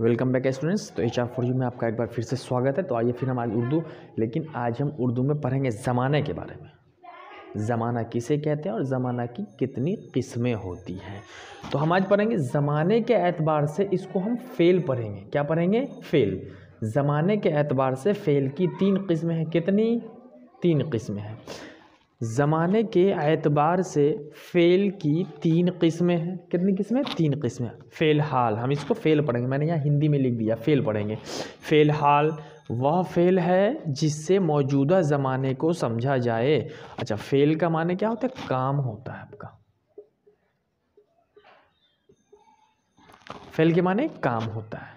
welcome back students तो H R four में आपका एक बार फिर से स्वागत है तो आइए फिर हम आज उर्दू लेकिन आज हम उर्दू में पढ़ेंगे ज़माने के बारे में ज़माना किसे कहते हैं और ज़माना की कितनी किस्में होती हैं तो हम आज पढ़ेंगे ज़माने के एतबार से इसको हम फेल पढ़ेंगे क्या पढ़ेंगे फेल ज़माने के एतबार से फेल की तीन किस्में हैं कितनी तीन किस्में हैं ज़माने के एतबार से फ़ेल की तीन किस्में हैं कितनी किस्में तीन किस्में हाल हम इसको फ़ेल पढ़ेंगे मैंने यहाँ हिंदी में लिख दिया फ़ेल पढ़ेंगे हाल वह फ़ेल है जिससे मौजूदा ज़माने को समझा जाए अच्छा फ़ेल का माने क्या होता है काम होता है आपका फ़ेल के माने काम होता है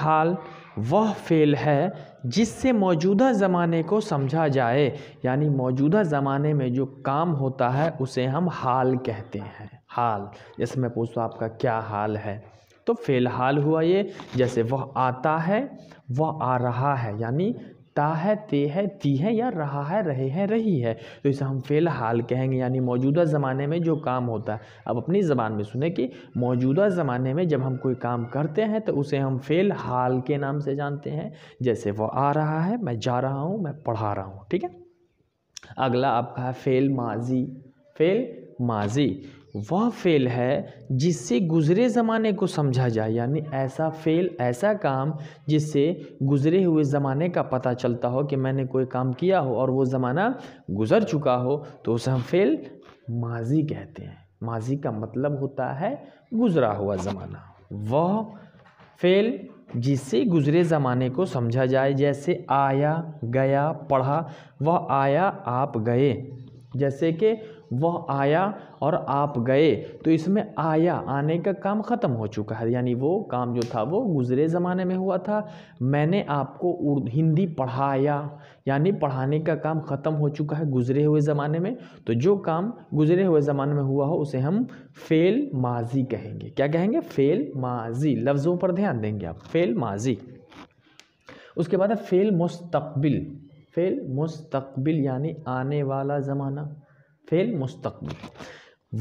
हाल वह फ़ेल है जिससे मौजूदा ज़माने को समझा जाए यानी मौजूदा ज़माने में जो काम होता है उसे हम हाल कहते हैं हाल जैसे मैं पूछता हूँ आपका क्या हाल है तो फ़िलहाल हुआ ये जैसे वह आता है वह आ रहा है यानी ता है ते है ती है या रहा है रहे हैं रही है तो इसे हम फ़िलहाल कहेंगे यानी मौजूदा ज़माने में जो काम होता है अब अपनी ज़बान में सुने कि मौजूदा ज़माने में जब हम कोई काम करते हैं तो उसे हम फ़िलहाल के नाम से जानते हैं जैसे वो आ रहा है मैं जा रहा हूँ मैं पढ़ा रहा हूँ ठीक है अगला आपका है फ़ेल माजी फ़ेल माजी वह फ़ेल है जिससे गुज़रे ज़माने को समझा जाए यानी ऐसा फ़ेल ऐसा काम जिससे गुज़रे हुए ज़माने का पता चलता हो कि मैंने कोई काम किया हो और वो ज़माना गुज़र चुका हो तो उसे हम फ़ेल माजी कहते हैं माजी का मतलब होता है गुज़रा हुआ ज़माना वह फ़ेल जिससे गुज़रे ज़माने को समझा जाए जैसे आया गया पढ़ा वह आया आप गए जैसे कि वह आया और आप गए तो इसमें आया आने का काम ख़त्म हो चुका है यानी वो काम जो था वो गुज़रे ज़माने में हुआ था मैंने आपको हिंदी पढ़ाया यानी पढ़ाने का काम ख़त्म हो चुका है गुज़रे हुए ज़माने में तो जो काम गुज़रे हुए ज़माने में हुआ हो उसे हम फेल माजी कहेंगे क्या कहेंगे फेल माजी लफ्ज़ों पर ध्यान देंगे आप फेल माजी उसके बाद है फेल मुस्तबिल फेल मुस्तबिल यानी आने वाला ज़माना फेल मुस्तकबिल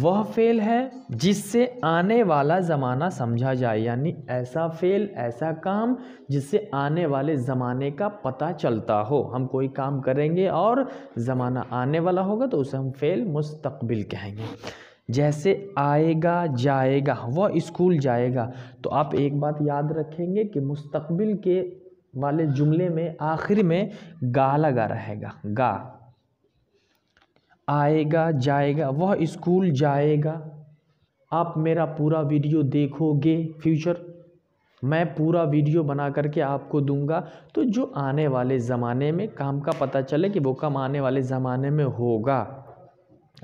वह फेल है जिससे आने वाला ज़माना समझा जाए यानी ऐसा फेल ऐसा काम जिससे आने वाले ज़माने का पता चलता हो हम कोई काम करेंगे और ज़माना आने वाला होगा तो उसे हम फेल मुस्तकबिल कहेंगे जैसे आएगा जाएगा वह स्कूल जाएगा तो आप एक बात याद रखेंगे कि मुस्तकबिल के वाले जुमले में आखिर में गा लगा रहेगा गा आएगा जाएगा वह स्कूल जाएगा आप मेरा पूरा वीडियो देखोगे फ्यूचर मैं पूरा वीडियो बना करके आपको दूंगा तो जो आने वाले ज़माने में काम का पता चले कि वो काम आने वाले ज़माने में होगा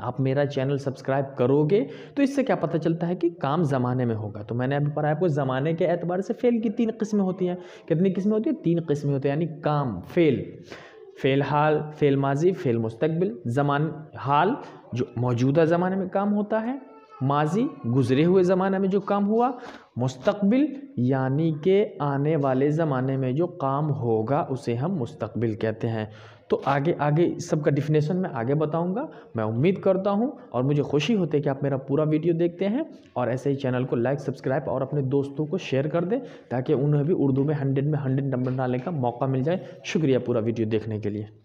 आप मेरा चैनल सब्सक्राइब करोगे तो इससे क्या पता चलता है कि काम ज़माने में होगा तो मैंने अभी पढ़ा आपको ज़माने के एतबार से फ़ेल की तीन किस्में होती हैं कितनी किस्में होती है तीन किस्में होती हैं यानी काम फेल फ़ेल हाल फ़ेल माजी फ़ेल मुस्तबिल ज़मान हाल जो मौजूदा ज़माने में काम होता है माजी गुज़रे हुए ज़माने में जो काम हुआ मुस्तबिल यानी के आने वाले ज़माने में जो काम होगा उसे हम मुस्तबिल कहते हैं तो आगे आगे सबका डिफिनेशन मैं आगे बताऊंगा मैं उम्मीद करता हूं और मुझे खुशी होती है कि आप मेरा पूरा वीडियो देखते हैं और ऐसे ही चैनल को लाइक सब्सक्राइब और अपने दोस्तों को शेयर कर दें ताकि उन्हें भी उर्दू में हंड्रेड में हंड्रेड नंबर डालने का मौका मिल जाए शुक्रिया पूरा वीडियो देखने के लिए